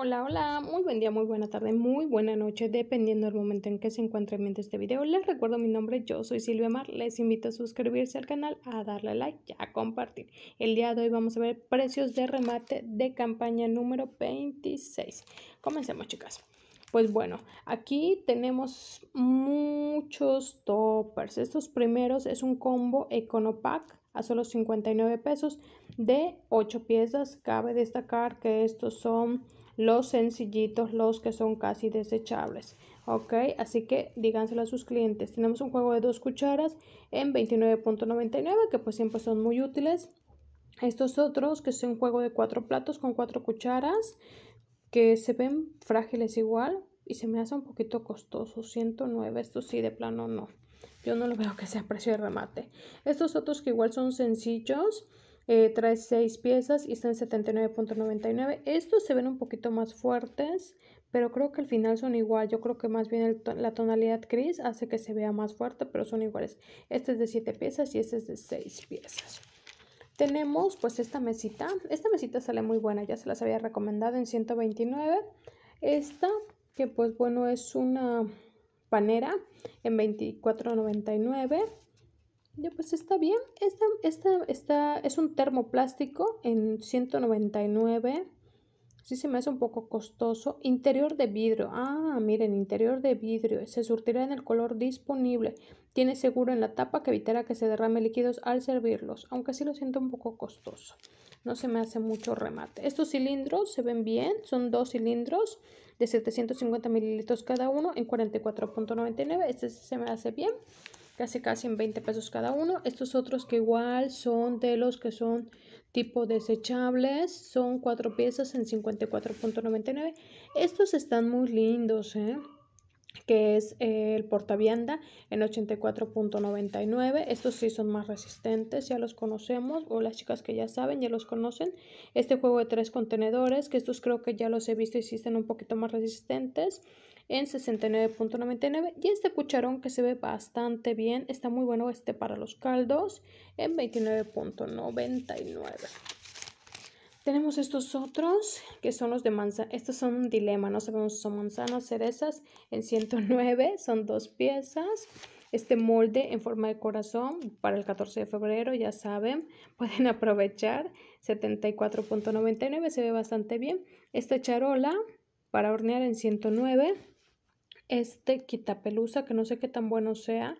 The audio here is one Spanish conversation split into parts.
Hola, hola, muy buen día, muy buena tarde, muy buena noche, dependiendo del momento en que se encuentren viendo este video. Les recuerdo mi nombre, yo soy Silvia Mar, les invito a suscribirse al canal, a darle like y a compartir. El día de hoy vamos a ver precios de remate de campaña número 26. Comencemos, chicas. Pues bueno, aquí tenemos muchos toppers. Estos primeros es un combo Econopack a solo 59 pesos de 8 piezas. Cabe destacar que estos son los sencillitos, los que son casi desechables. Ok, así que díganselo a sus clientes. Tenemos un juego de dos cucharas en 29.99 que pues siempre son muy útiles. Estos otros que es un juego de cuatro platos con cuatro cucharas que se ven frágiles igual y se me hace un poquito costoso. 109, esto sí, de plano no. Yo no lo veo que sea precio de remate. Estos otros que igual son sencillos eh, trae 6 piezas y está en 79.99. Estos se ven un poquito más fuertes, pero creo que al final son igual. Yo creo que más bien la tonalidad gris hace que se vea más fuerte, pero son iguales. Este es de 7 piezas y este es de 6 piezas. Tenemos pues esta mesita. Esta mesita sale muy buena, ya se las había recomendado en 129. Esta, que pues bueno, es una panera en 24.99. Ya, pues está bien. Esta, esta, es un termoplástico en 199. Sí se me hace un poco costoso. Interior de vidrio. Ah, miren, interior de vidrio. Se surtirá en el color disponible. Tiene seguro en la tapa que evitará que se derrame líquidos al servirlos. Aunque sí lo siento un poco costoso. No se me hace mucho remate. Estos cilindros se ven bien. Son dos cilindros de 750 mililitros cada uno en 44.99. Este se me hace bien casi casi en 20 pesos cada uno. Estos otros que igual son de los que son tipo desechables, son cuatro piezas en 54.99. Estos están muy lindos, ¿eh? que es eh, el portavienda en 84.99. Estos sí son más resistentes, ya los conocemos, o las chicas que ya saben, ya los conocen. Este juego de tres contenedores, que estos creo que ya los he visto y sí están un poquito más resistentes, en 69.99. Y este cucharón que se ve bastante bien, está muy bueno este para los caldos, en 29.99. Tenemos estos otros que son los de manzana. Estos son un dilema, no sabemos si son manzanas, cerezas en 109, son dos piezas. Este molde en forma de corazón para el 14 de febrero, ya saben, pueden aprovechar. 74.99 se ve bastante bien. Esta charola para hornear en 109. Este quitapelusa que no sé qué tan bueno sea.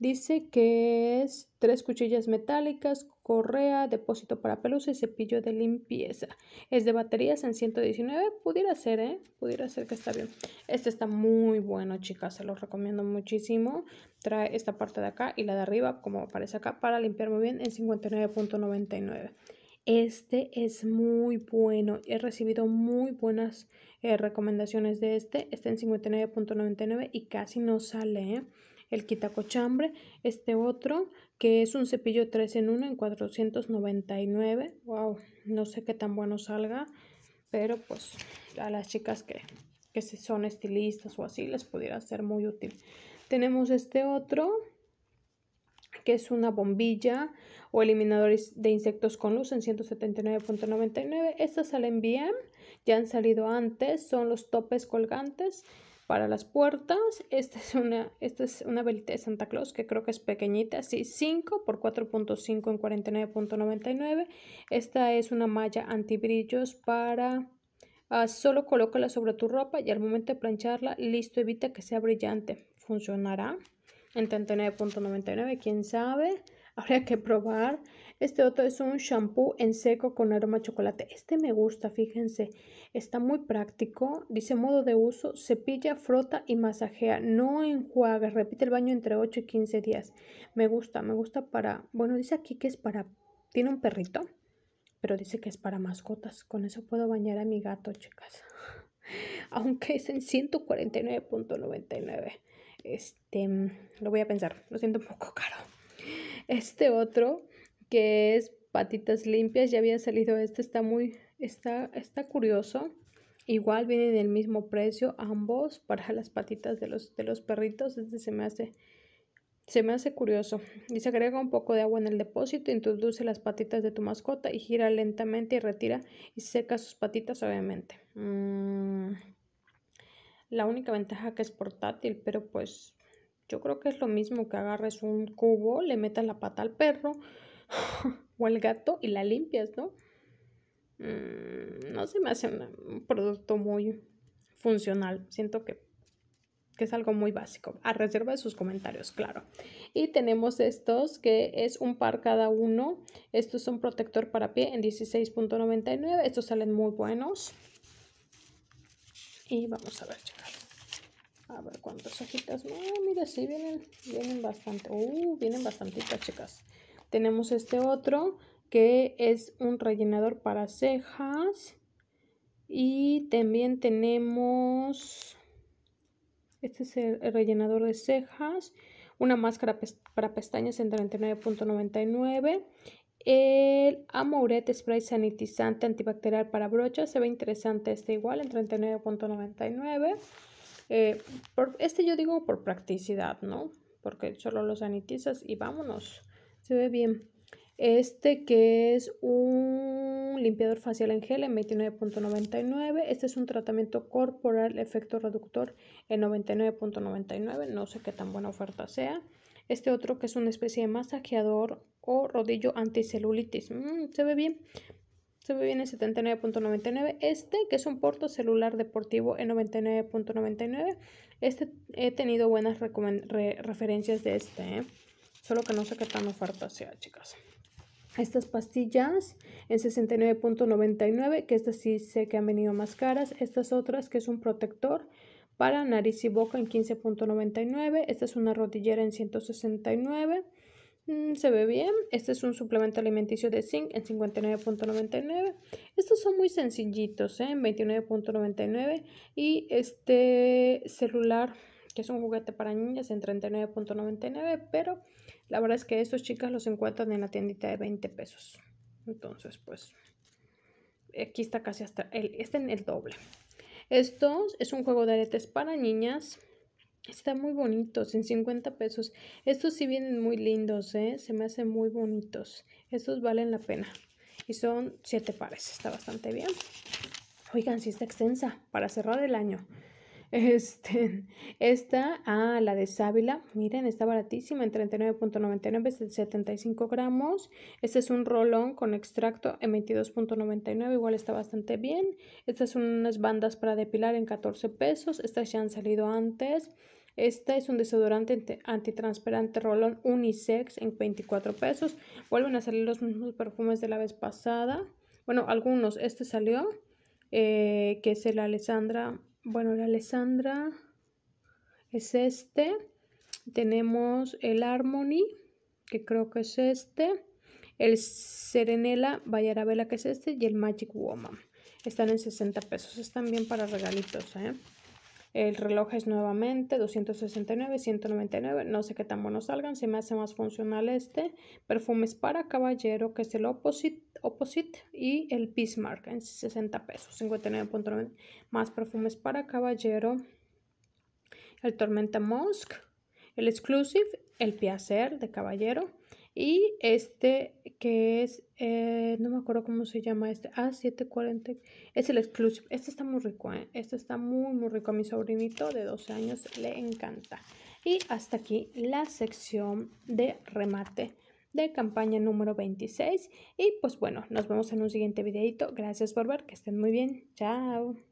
Dice que es tres cuchillas metálicas, correa, depósito para pelusa y cepillo de limpieza. Es de baterías en 119. Pudiera ser, ¿eh? Pudiera ser que está bien. Este está muy bueno, chicas. Se los recomiendo muchísimo. Trae esta parte de acá y la de arriba, como aparece acá, para limpiar muy bien en 59.99. Este es muy bueno. He recibido muy buenas eh, recomendaciones de este. Está en 59.99 y casi no sale, ¿eh? el quitacochambre, este otro que es un cepillo 3 en 1 en 499, wow, no sé qué tan bueno salga, pero pues a las chicas que, que son estilistas o así les pudiera ser muy útil. Tenemos este otro que es una bombilla o eliminadores de insectos con luz en 179.99. Estas salen bien, ya han salido antes, son los topes colgantes para las puertas. Esta es una, esta es una velita de Santa Claus que creo que es pequeñita, así 5 por 4.5 en 49.99. Esta es una malla antibrillos para... Ah, solo colócala sobre tu ropa y al momento de plancharla, listo, evita que sea brillante. Funcionará en 39.99, quién sabe. Habría que probar. Este otro es un shampoo en seco con aroma chocolate. Este me gusta, fíjense. Está muy práctico. Dice modo de uso, cepilla, frota y masajea. No enjuaga. Repite el baño entre 8 y 15 días. Me gusta, me gusta para... Bueno, dice aquí que es para... Tiene un perrito, pero dice que es para mascotas. Con eso puedo bañar a mi gato, chicas. Aunque es en 149.99. Este, lo voy a pensar. Lo siento un poco caro. Este otro, que es patitas limpias, ya había salido este, está muy, está, está curioso. Igual vienen el mismo precio ambos para las patitas de los, de los perritos. Este se me hace se me hace curioso. agrega un poco de agua en el depósito, introduce las patitas de tu mascota y gira lentamente y retira y seca sus patitas obviamente. Mm. La única ventaja que es portátil, pero pues yo creo que es lo mismo que agarres un cubo, le metas la pata al perro o al gato y la limpias, ¿no? Mm, no se me hace un producto muy funcional. Siento que, que es algo muy básico. A reserva de sus comentarios, claro. Y tenemos estos que es un par cada uno. Estos son protector para pie en 16.99. Estos salen muy buenos. Y vamos a ver, a ver cuántas hojitas. mira, sí vienen, vienen bastante. Uh, vienen bastantitas, chicas. Tenemos este otro que es un rellenador para cejas. Y también tenemos... Este es el rellenador de cejas. Una máscara para pestañas en 39.99. El Amouret Spray Sanitizante Antibacterial para brochas. Se ve interesante este igual en 39.99. Eh, por, este yo digo por practicidad, ¿no? Porque solo lo sanitizas y vámonos. Se ve bien. Este que es un limpiador facial en gel en 29.99. Este es un tratamiento corporal efecto reductor en 99.99. No sé qué tan buena oferta sea. Este otro que es una especie de masajeador o rodillo anticelulitis. Mm, se ve bien se en 79.99. Este, que es un porto celular deportivo en 99.99. Este he tenido buenas referencias de este, ¿eh? solo que no sé qué tan oferta sea, chicas. Estas pastillas en 69.99, que estas sí sé que han venido más caras. Estas otras, que es un protector para nariz y boca en 15.99. Esta es una rodillera en 169. Mm, se ve bien. Este es un suplemento alimenticio de zinc en 59.99. Estos son muy sencillitos, ¿eh? en 29.99. Y este celular, que es un juguete para niñas, en 39.99. Pero la verdad es que estos chicas los encuentran en la tiendita de 20 pesos. Entonces, pues, aquí está casi hasta el, en el doble. esto es un juego de aretes para niñas Está muy bonitos, en 50 pesos. Estos sí vienen muy lindos, ¿eh? Se me hacen muy bonitos. Estos valen la pena. Y son 7 pares, está bastante bien. Oigan, si está extensa para cerrar el año. Este, esta, ah, la de sábila, miren, está baratísima en 39.99, 75 gramos. Este es un rolón con extracto en 22.99, igual está bastante bien. Estas son unas bandas para depilar en 14 pesos, estas ya han salido antes. Esta es un desodorante antitransparente rolón unisex en 24 pesos. Vuelven a salir los mismos perfumes de la vez pasada. Bueno, algunos. Este salió, eh, que es el Alessandra bueno, la Alessandra es este. Tenemos el Harmony, que creo que es este. El Serenela Vallarabela, que es este. Y el Magic Woman. Están en 60 pesos. Están bien para regalitos, ¿eh? El reloj es nuevamente 269, 199, no sé qué tan buenos salgan, se me hace más funcional este. Perfumes para caballero, que es el Opposite, opposite y el Bismarck en 60 pesos, 59.9. Más perfumes para caballero, el Tormenta Musk, el Exclusive, el Piacer de caballero, y este que es, eh, no me acuerdo cómo se llama este, A740, ah, es el exclusive. Este está muy rico, ¿eh? Este está muy, muy rico. A mi sobrinito de 12 años le encanta. Y hasta aquí la sección de remate de campaña número 26. Y pues bueno, nos vemos en un siguiente videito. Gracias por ver, que estén muy bien. Chao.